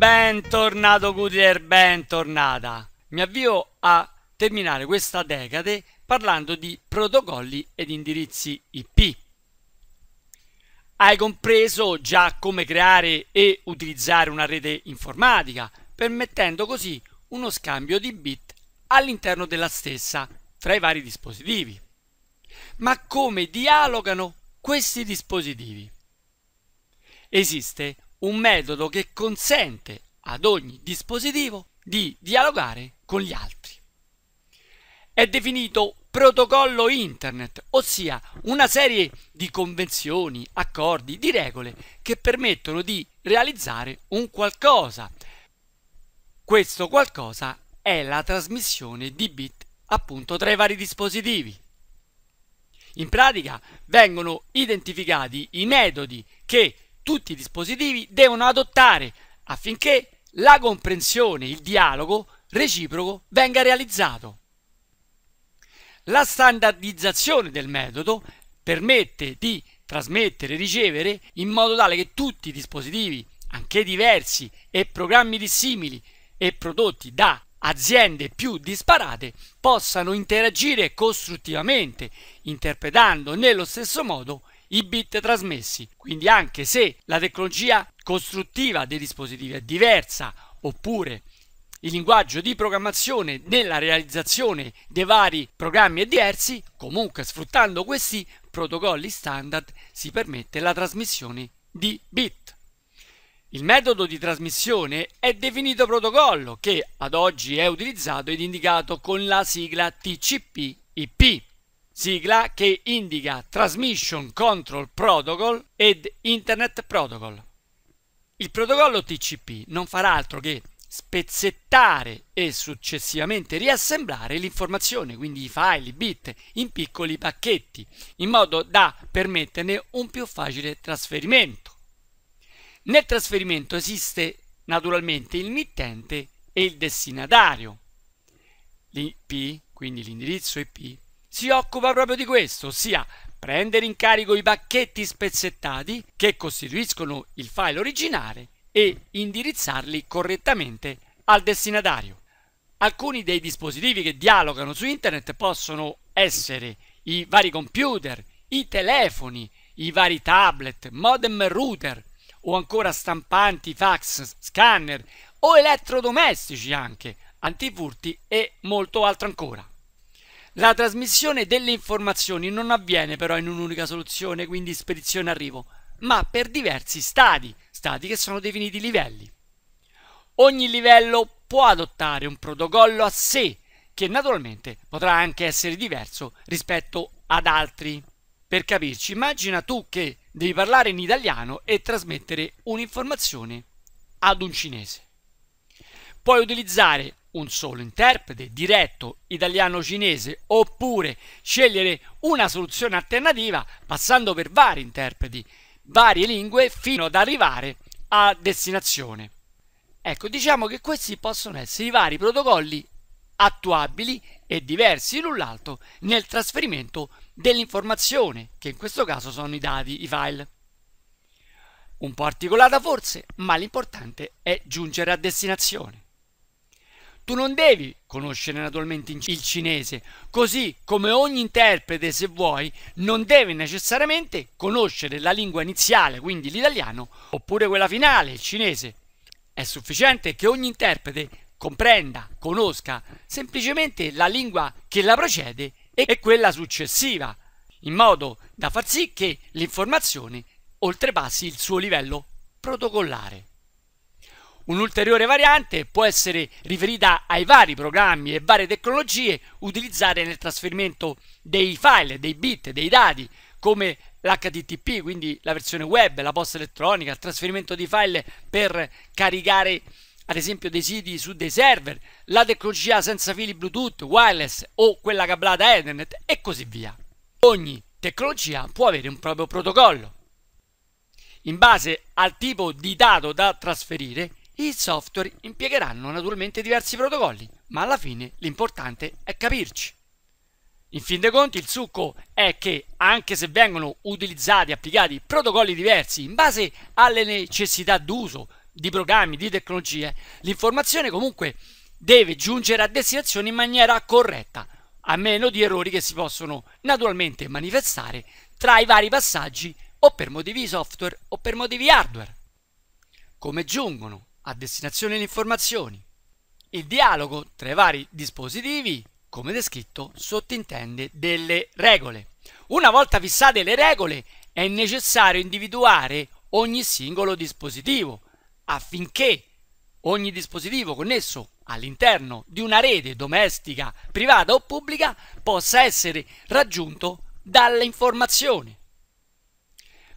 Bentornato Gutier, bentornata. Mi avvio a terminare questa decade parlando di protocolli ed indirizzi IP. Hai compreso già come creare e utilizzare una rete informatica, permettendo così uno scambio di bit all'interno della stessa tra i vari dispositivi. Ma come dialogano questi dispositivi? Esiste un metodo che consente ad ogni dispositivo di dialogare con gli altri. È definito protocollo internet, ossia una serie di convenzioni, accordi, di regole che permettono di realizzare un qualcosa. Questo qualcosa è la trasmissione di bit appunto tra i vari dispositivi. In pratica vengono identificati i metodi che tutti i dispositivi devono adottare affinché la comprensione, il dialogo reciproco venga realizzato. La standardizzazione del metodo permette di trasmettere e ricevere in modo tale che tutti i dispositivi, anche diversi e programmi dissimili e prodotti da aziende più disparate, possano interagire costruttivamente, interpretando nello stesso modo il i bit trasmessi. Quindi anche se la tecnologia costruttiva dei dispositivi è diversa, oppure il linguaggio di programmazione nella realizzazione dei vari programmi è diversi, comunque sfruttando questi protocolli standard si permette la trasmissione di bit. Il metodo di trasmissione è definito protocollo che ad oggi è utilizzato ed indicato con la sigla TCP/IP sigla che indica Transmission Control Protocol ed Internet Protocol. Il protocollo TCP non farà altro che spezzettare e successivamente riassemblare l'informazione, quindi i file, i bit, in piccoli pacchetti, in modo da permetterne un più facile trasferimento. Nel trasferimento esiste naturalmente il mittente e il destinatario. L'IP, quindi l'indirizzo IP, si occupa proprio di questo, ossia prendere in carico i pacchetti spezzettati che costituiscono il file originale e indirizzarli correttamente al destinatario. Alcuni dei dispositivi che dialogano su internet possono essere i vari computer, i telefoni, i vari tablet, modem router o ancora stampanti, fax, scanner o elettrodomestici anche, antifurti e molto altro ancora. La trasmissione delle informazioni non avviene però in un'unica soluzione, quindi spedizione arrivo, ma per diversi stadi, stati che sono definiti livelli. Ogni livello può adottare un protocollo a sé, che naturalmente potrà anche essere diverso rispetto ad altri. Per capirci, immagina tu che devi parlare in italiano e trasmettere un'informazione ad un cinese. Puoi utilizzare un solo interprete diretto italiano-cinese oppure scegliere una soluzione alternativa passando per vari interpreti, varie lingue fino ad arrivare a destinazione. Ecco, diciamo che questi possono essere i vari protocolli attuabili e diversi l'un l'altro nel trasferimento dell'informazione, che in questo caso sono i dati, i file. Un po' articolata forse, ma l'importante è giungere a destinazione. Tu non devi conoscere naturalmente il cinese, così come ogni interprete, se vuoi, non deve necessariamente conoscere la lingua iniziale, quindi l'italiano, oppure quella finale, il cinese. È sufficiente che ogni interprete comprenda, conosca semplicemente la lingua che la precede e quella successiva, in modo da far sì che l'informazione oltrepassi il suo livello protocollare. Un'ulteriore variante può essere riferita ai vari programmi e varie tecnologie utilizzate nel trasferimento dei file, dei bit, dei dati, come l'HTTP, quindi la versione web, la posta elettronica, il trasferimento di file per caricare ad esempio dei siti su dei server, la tecnologia senza fili Bluetooth, wireless o quella cablata Ethernet e così via. Ogni tecnologia può avere un proprio protocollo. In base al tipo di dato da trasferire, i software impiegheranno naturalmente diversi protocolli, ma alla fine l'importante è capirci. In fin dei conti il succo è che anche se vengono utilizzati e applicati protocolli diversi in base alle necessità d'uso di programmi, di tecnologie, l'informazione comunque deve giungere a destinazione in maniera corretta, a meno di errori che si possono naturalmente manifestare tra i vari passaggi o per motivi software o per motivi hardware. Come giungono a destinazione le informazioni. Il dialogo tra i vari dispositivi, come descritto, sottintende delle regole. Una volta fissate le regole, è necessario individuare ogni singolo dispositivo affinché ogni dispositivo connesso all'interno di una rete domestica, privata o pubblica possa essere raggiunto dalle informazioni.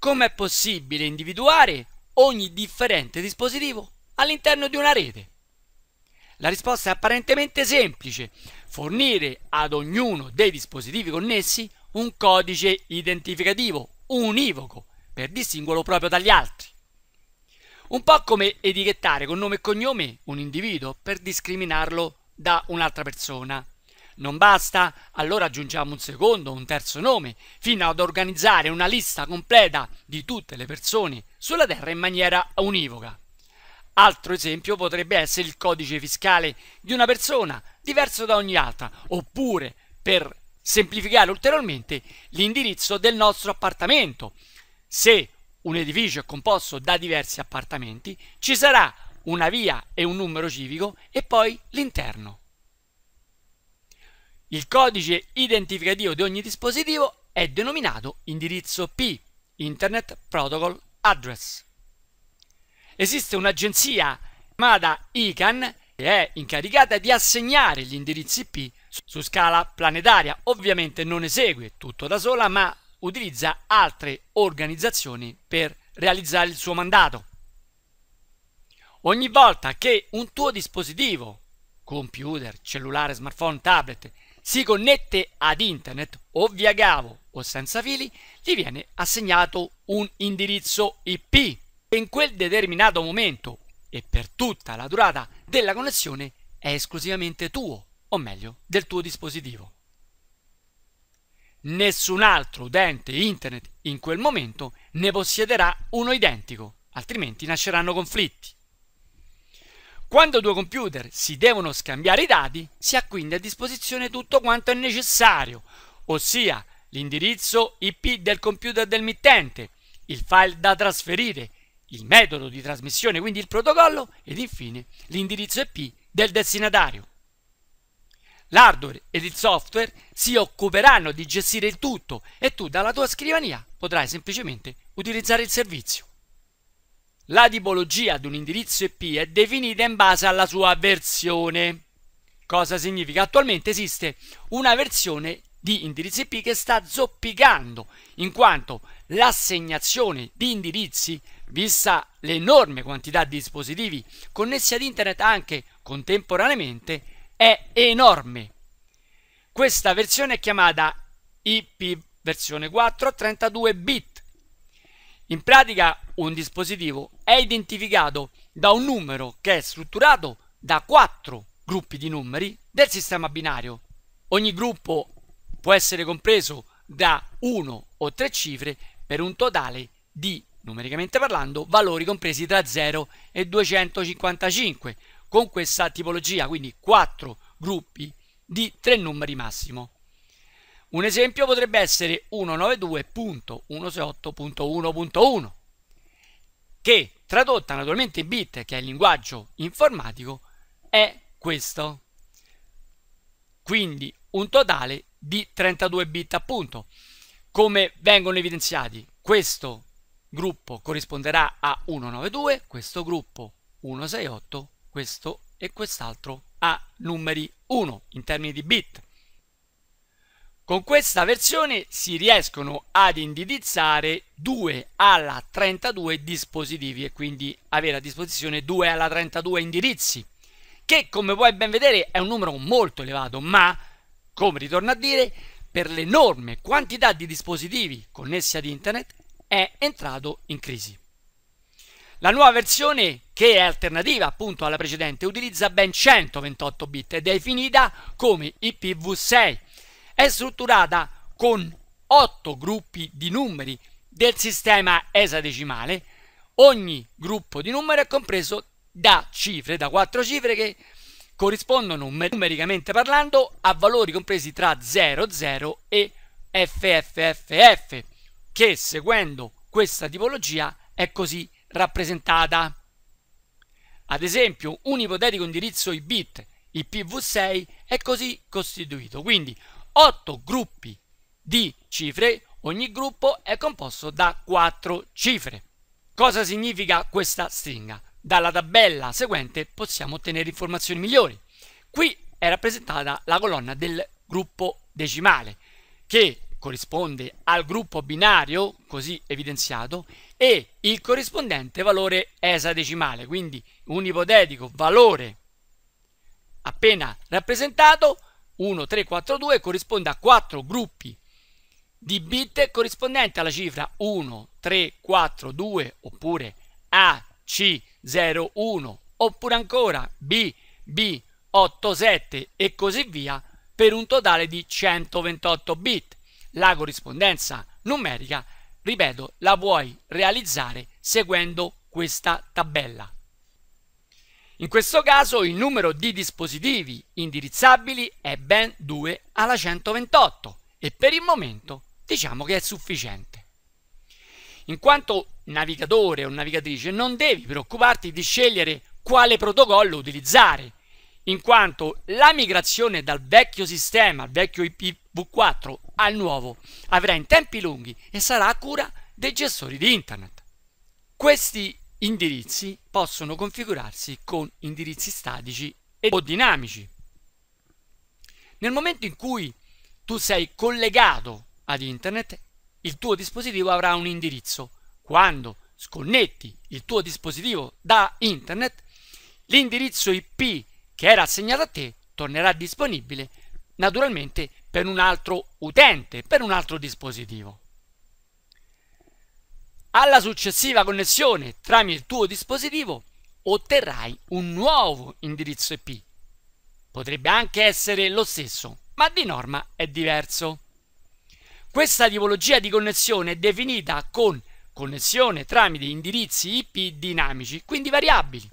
Come è possibile individuare ogni differente dispositivo? all'interno di una rete? La risposta è apparentemente semplice, fornire ad ognuno dei dispositivi connessi un codice identificativo univoco per distinguerlo proprio dagli altri. Un po' come etichettare con nome e cognome un individuo per discriminarlo da un'altra persona. Non basta? Allora aggiungiamo un secondo o un terzo nome, fino ad organizzare una lista completa di tutte le persone sulla Terra in maniera univoca. Altro esempio potrebbe essere il codice fiscale di una persona, diverso da ogni altra, oppure, per semplificare ulteriormente, l'indirizzo del nostro appartamento. Se un edificio è composto da diversi appartamenti, ci sarà una via e un numero civico e poi l'interno. Il codice identificativo di ogni dispositivo è denominato indirizzo P, Internet Protocol Address esiste un'agenzia chiamata ICANN che è incaricata di assegnare gli indirizzi IP su scala planetaria. Ovviamente non esegue tutto da sola, ma utilizza altre organizzazioni per realizzare il suo mandato. Ogni volta che un tuo dispositivo, computer, cellulare, smartphone, tablet, si connette ad internet o via cavo o senza fili, gli viene assegnato un indirizzo IP e in quel determinato momento e per tutta la durata della connessione è esclusivamente tuo, o meglio, del tuo dispositivo. Nessun altro utente internet in quel momento ne possiederà uno identico, altrimenti nasceranno conflitti. Quando due computer si devono scambiare i dati, si ha quindi a disposizione tutto quanto è necessario, ossia l'indirizzo IP del computer del mittente, il file da trasferire, il metodo di trasmissione, quindi il protocollo, ed infine l'indirizzo IP del destinatario. L'hardware ed il software si occuperanno di gestire il tutto e tu dalla tua scrivania potrai semplicemente utilizzare il servizio. La tipologia di un indirizzo IP è definita in base alla sua versione. Cosa significa? Attualmente esiste una versione di indirizzo IP che sta zoppicando, in quanto l'assegnazione di indirizzi, vista l'enorme quantità di dispositivi connessi ad internet anche contemporaneamente, è enorme. Questa versione è chiamata IP versione 4 a 32 bit. In pratica un dispositivo è identificato da un numero che è strutturato da quattro gruppi di numeri del sistema binario. Ogni gruppo può essere compreso da 1 o 3 cifre per un totale di, numericamente parlando, valori compresi tra 0 e 255 con questa tipologia, quindi 4 gruppi di 3 numeri massimo. Un esempio potrebbe essere 192.168.1.1 che tradotta naturalmente in bit, che è il linguaggio informatico, è questo. Quindi un totale di 32 bit appunto come vengono evidenziati, questo gruppo corrisponderà a 192, questo gruppo 168, questo e quest'altro a numeri 1 in termini di bit. Con questa versione si riescono ad indirizzare 2 alla 32 dispositivi e quindi avere a disposizione 2 alla 32 indirizzi, che come puoi ben vedere è un numero molto elevato, ma come ritorno a dire per l'enorme quantità di dispositivi connessi ad Internet, è entrato in crisi. La nuova versione, che è alternativa appunto alla precedente, utilizza ben 128 bit ed è definita come IPv6. È strutturata con 8 gruppi di numeri del sistema esadecimale. Ogni gruppo di numero è compreso da cifre, da 4 cifre che corrispondono numericamente parlando a valori compresi tra 00 e FFFF, che seguendo questa tipologia è così rappresentata. Ad esempio, un ipotetico indirizzo i bit, IPv6, è così costituito, quindi 8 gruppi di cifre, ogni gruppo è composto da 4 cifre. Cosa significa questa stringa? Dalla tabella seguente possiamo ottenere informazioni migliori. Qui è rappresentata la colonna del gruppo decimale, che corrisponde al gruppo binario, così evidenziato, e il corrispondente valore esadecimale, quindi un ipotetico valore appena rappresentato, 1, 3, 4, 2, corrisponde a 4 gruppi di bit corrispondenti alla cifra 1, 3, 4, 2 oppure A, C, 01 oppure ancora bb 87 e così via per un totale di 128 bit. La corrispondenza numerica, ripeto, la puoi realizzare seguendo questa tabella. In questo caso il numero di dispositivi indirizzabili è ben 2 alla 128 e per il momento diciamo che è sufficiente. In quanto navigatore o navigatrice non devi preoccuparti di scegliere quale protocollo utilizzare, in quanto la migrazione dal vecchio sistema, al vecchio IPv4 al nuovo, avrà in tempi lunghi e sarà a cura dei gestori di internet. Questi indirizzi possono configurarsi con indirizzi statici e, o dinamici. Nel momento in cui tu sei collegato ad internet il tuo dispositivo avrà un indirizzo. Quando sconnetti il tuo dispositivo da internet, l'indirizzo IP che era assegnato a te tornerà disponibile naturalmente per un altro utente, per un altro dispositivo. Alla successiva connessione tramite il tuo dispositivo otterrai un nuovo indirizzo IP. Potrebbe anche essere lo stesso, ma di norma è diverso. Questa tipologia di connessione è definita con connessione tramite indirizzi IP dinamici, quindi variabili.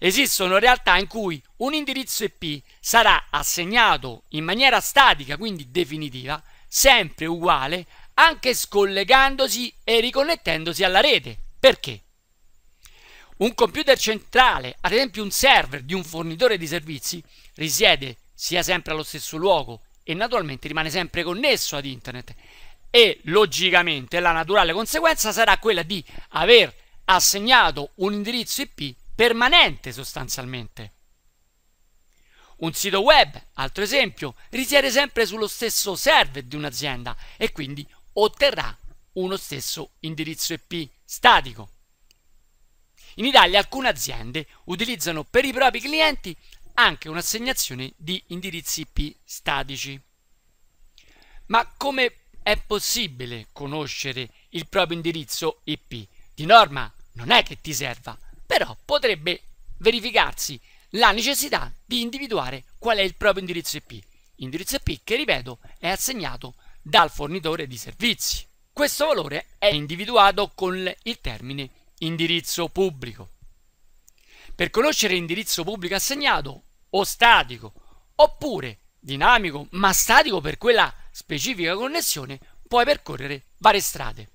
Esistono realtà in cui un indirizzo IP sarà assegnato in maniera statica, quindi definitiva, sempre uguale, anche scollegandosi e riconnettendosi alla rete. Perché? Un computer centrale, ad esempio un server di un fornitore di servizi, risiede sia sempre allo stesso luogo e naturalmente rimane sempre connesso ad internet e logicamente la naturale conseguenza sarà quella di aver assegnato un indirizzo IP permanente sostanzialmente. Un sito web, altro esempio, risiede sempre sullo stesso server di un'azienda e quindi otterrà uno stesso indirizzo IP statico. In Italia alcune aziende utilizzano per i propri clienti anche un'assegnazione di indirizzi IP statici. Ma come è possibile conoscere il proprio indirizzo IP? Di norma non è che ti serva, però potrebbe verificarsi la necessità di individuare qual è il proprio indirizzo IP. Indirizzo IP che, ripeto, è assegnato dal fornitore di servizi. Questo valore è individuato con il termine indirizzo pubblico. Per conoscere l'indirizzo pubblico assegnato o statico oppure dinamico ma statico per quella specifica connessione puoi percorrere varie strade.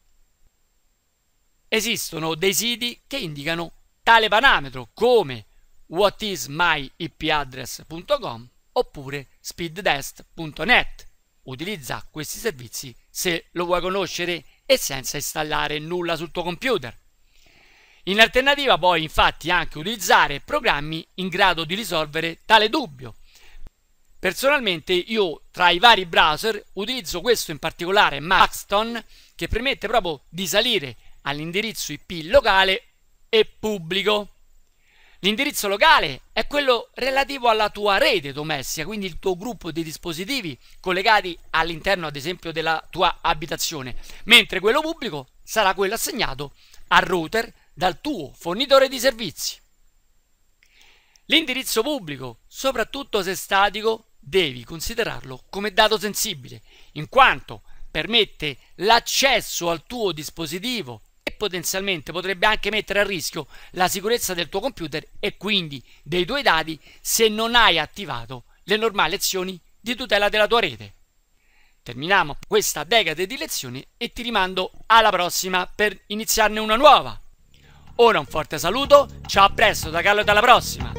Esistono dei siti che indicano tale parametro come whatismyipaddress.com oppure speedtest.net. Utilizza questi servizi se lo vuoi conoscere e senza installare nulla sul tuo computer. In alternativa puoi infatti anche utilizzare programmi in grado di risolvere tale dubbio. Personalmente io tra i vari browser utilizzo questo in particolare Maxton che permette proprio di salire all'indirizzo IP locale e pubblico. L'indirizzo locale è quello relativo alla tua rete domestica, quindi il tuo gruppo di dispositivi collegati all'interno ad esempio della tua abitazione, mentre quello pubblico sarà quello assegnato al router dal tuo fornitore di servizi. L'indirizzo pubblico, soprattutto se statico, devi considerarlo come dato sensibile, in quanto permette l'accesso al tuo dispositivo e potenzialmente potrebbe anche mettere a rischio la sicurezza del tuo computer e quindi dei tuoi dati se non hai attivato le normali azioni di tutela della tua rete. Terminiamo questa decade di lezioni e ti rimando alla prossima per iniziarne una nuova. Ora un forte saluto, ciao a presto da Carlo e alla prossima!